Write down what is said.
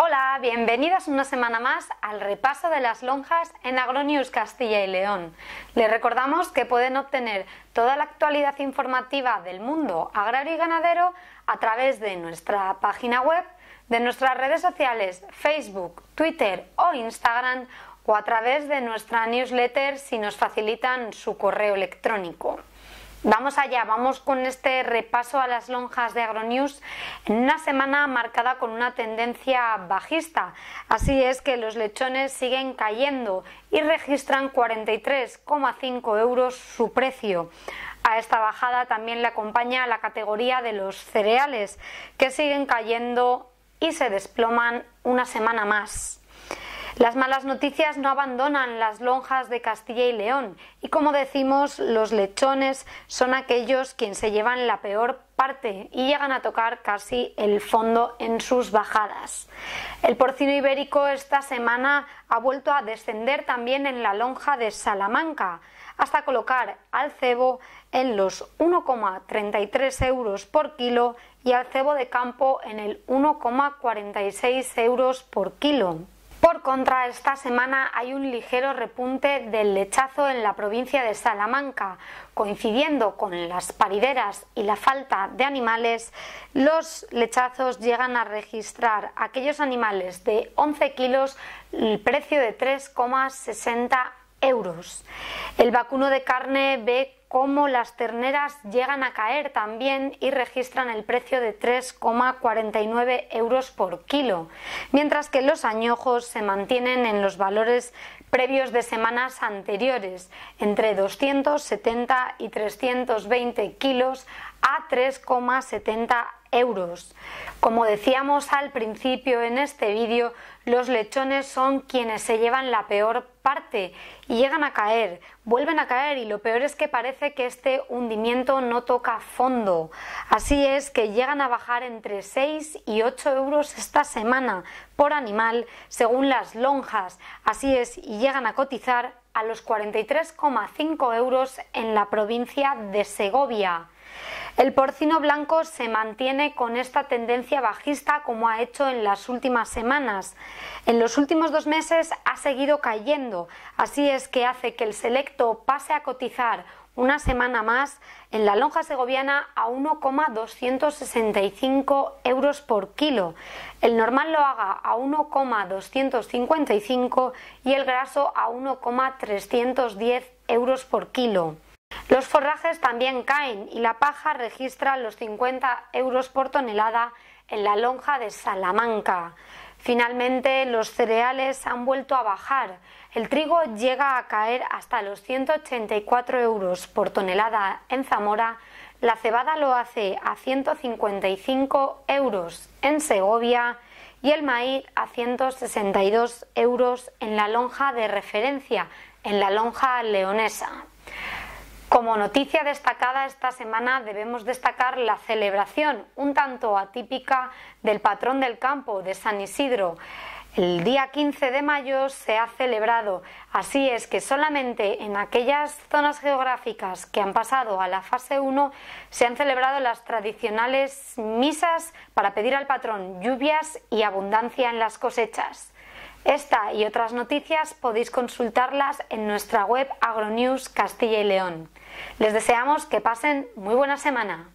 Hola, bienvenidas una semana más al repaso de las lonjas en Agronews Castilla y León. Les recordamos que pueden obtener toda la actualidad informativa del mundo agrario y ganadero a través de nuestra página web, de nuestras redes sociales Facebook, Twitter o Instagram o a través de nuestra newsletter si nos facilitan su correo electrónico. Vamos allá, vamos con este repaso a las lonjas de Agronews en una semana marcada con una tendencia bajista. Así es que los lechones siguen cayendo y registran 43,5 euros su precio. A esta bajada también le acompaña la categoría de los cereales, que siguen cayendo y se desploman una semana más. Las malas noticias no abandonan las lonjas de Castilla y León y como decimos, los lechones son aquellos quienes se llevan la peor parte y llegan a tocar casi el fondo en sus bajadas. El porcino ibérico esta semana ha vuelto a descender también en la lonja de Salamanca hasta colocar al cebo en los 1,33 euros por kilo y al cebo de campo en el 1,46 euros por kilo. Por contra, esta semana hay un ligero repunte del lechazo en la provincia de Salamanca. Coincidiendo con las parideras y la falta de animales, los lechazos llegan a registrar aquellos animales de 11 kilos el precio de 3,60 euros. El vacuno de carne ve como las terneras llegan a caer también y registran el precio de 3,49 euros por kilo, mientras que los añojos se mantienen en los valores previos de semanas anteriores, entre 270 y 320 kilos a 3,70 euros. Como decíamos al principio en este vídeo, los lechones son quienes se llevan la peor parte y llegan a caer, vuelven a caer y lo peor es que parece que este hundimiento no toca fondo. Así es que llegan a bajar entre 6 y 8 euros esta semana por animal, según las lonjas. Así es, y llegan a cotizar a los 43,5 euros en la provincia de Segovia. El porcino blanco se mantiene con esta tendencia bajista como ha hecho en las últimas semanas. En los últimos dos meses ha seguido cayendo, así es que hace que el selecto pase a cotizar una semana más en la lonja segoviana a 1,265 euros por kilo. El normal lo haga a 1,255 y el graso a 1,310 euros por kilo. Los forrajes también caen y la paja registra los 50 euros por tonelada en la lonja de Salamanca. Finalmente, los cereales han vuelto a bajar. El trigo llega a caer hasta los 184 euros por tonelada en Zamora. La cebada lo hace a 155 euros en Segovia y el maíz a 162 euros en la lonja de referencia, en la lonja leonesa. Como noticia destacada esta semana debemos destacar la celebración un tanto atípica del patrón del campo de San Isidro. El día 15 de mayo se ha celebrado, así es que solamente en aquellas zonas geográficas que han pasado a la fase 1 se han celebrado las tradicionales misas para pedir al patrón lluvias y abundancia en las cosechas. Esta y otras noticias podéis consultarlas en nuestra web Agronews Castilla y León. Les deseamos que pasen muy buena semana.